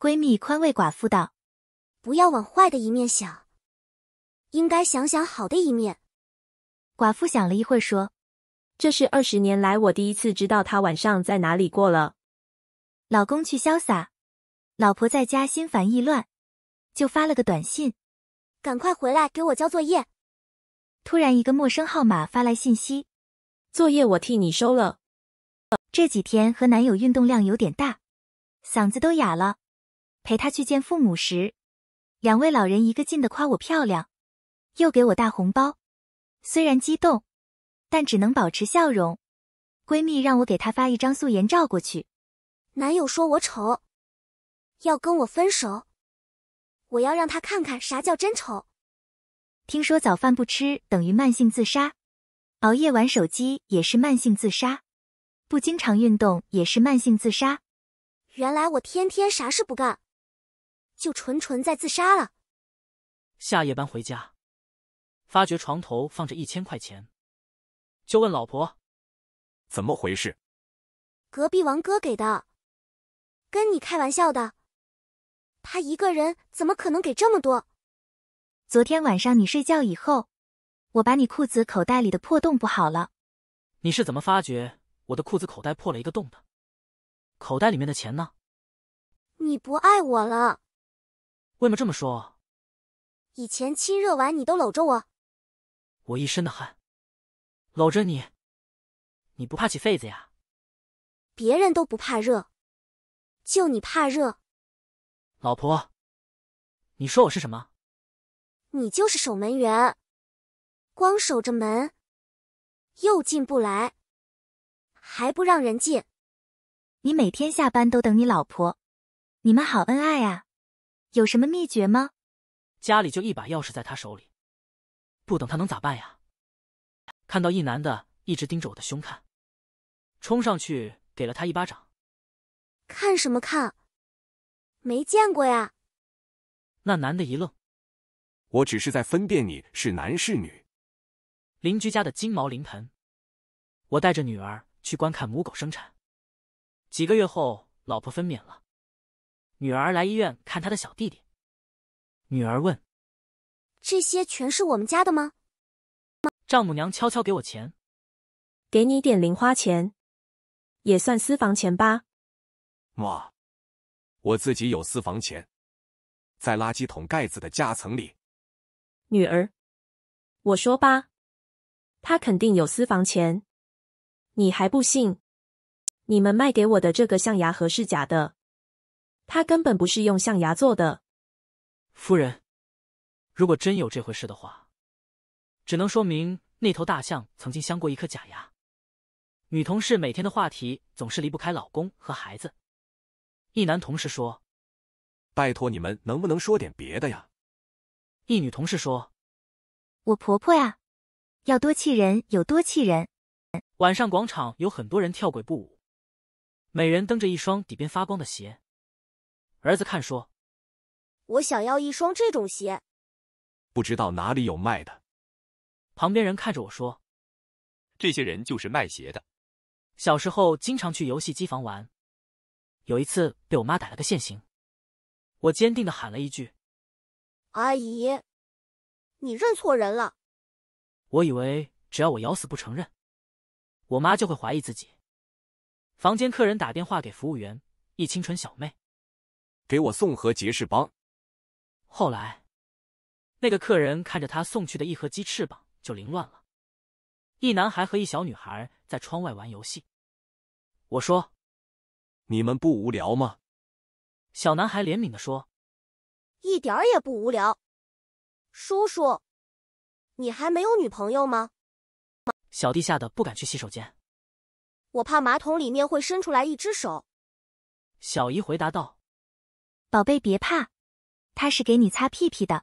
闺蜜宽慰寡妇道：“不要往坏的一面想，应该想想好的一面。”寡妇想了一会儿说：“这是二十年来我第一次知道他晚上在哪里过了。老公去潇洒，老婆在家心烦意乱，就发了个短信：‘赶快回来给我交作业。’”突然，一个陌生号码发来信息：“作业我替你收了。”这几天和男友运动量有点大，嗓子都哑了。陪她去见父母时，两位老人一个劲的夸我漂亮，又给我大红包。虽然激动，但只能保持笑容。闺蜜让我给她发一张素颜照过去。男友说我丑，要跟我分手。我要让他看看啥叫真丑。听说早饭不吃等于慢性自杀，熬夜玩手机也是慢性自杀，不经常运动也是慢性自杀。原来我天天啥事不干。就纯纯在自杀了。下夜班回家，发觉床头放着一千块钱，就问老婆：“怎么回事？”隔壁王哥给的，跟你开玩笑的。他一个人怎么可能给这么多？昨天晚上你睡觉以后，我把你裤子口袋里的破洞补好了。你是怎么发觉我的裤子口袋破了一个洞的？口袋里面的钱呢？你不爱我了？为么这么说？以前亲热完，你都搂着我。我一身的汗，搂着你，你不怕起痱子呀？别人都不怕热，就你怕热。老婆，你说我是什么？你就是守门员，光守着门，又进不来，还不让人进。你每天下班都等你老婆，你们好恩爱啊！有什么秘诀吗？家里就一把钥匙在他手里，不等他能咋办呀？看到一男的一直盯着我的胸看，冲上去给了他一巴掌。看什么看？没见过呀。那男的一愣。我只是在分辨你是男是女。邻居家的金毛临盆，我带着女儿去观看母狗生产。几个月后，老婆分娩了。女儿来医院看她的小弟弟。女儿问：“这些全是我们家的吗？”丈母娘悄悄给我钱，给你点零花钱，也算私房钱吧。妈，我自己有私房钱，在垃圾桶盖子的夹层里。女儿，我说吧，他肯定有私房钱，你还不信？你们卖给我的这个象牙盒是假的。它根本不是用象牙做的，夫人。如果真有这回事的话，只能说明那头大象曾经镶过一颗假牙。女同事每天的话题总是离不开老公和孩子。一男同事说：“拜托你们能不能说点别的呀？”一女同事说：“我婆婆呀，要多气人有多气人。”晚上广场有很多人跳鬼步舞，每人蹬着一双底边发光的鞋。儿子看说：“我想要一双这种鞋，不知道哪里有卖的。”旁边人看着我说：“这些人就是卖鞋的。”小时候经常去游戏机房玩，有一次被我妈逮了个现行。我坚定的喊了一句：“阿姨，你认错人了！”我以为只要我咬死不承认，我妈就会怀疑自己。房间客人打电话给服务员，一清纯小妹。给我送盒杰士邦。后来，那个客人看着他送去的一盒鸡翅膀就凌乱了。一男孩和一小女孩在窗外玩游戏。我说：“你们不无聊吗？”小男孩怜悯的说：“一点也不无聊。”叔叔，你还没有女朋友吗？小弟吓得不敢去洗手间，我怕马桶里面会伸出来一只手。”小姨回答道。宝贝，别怕，他是给你擦屁屁的。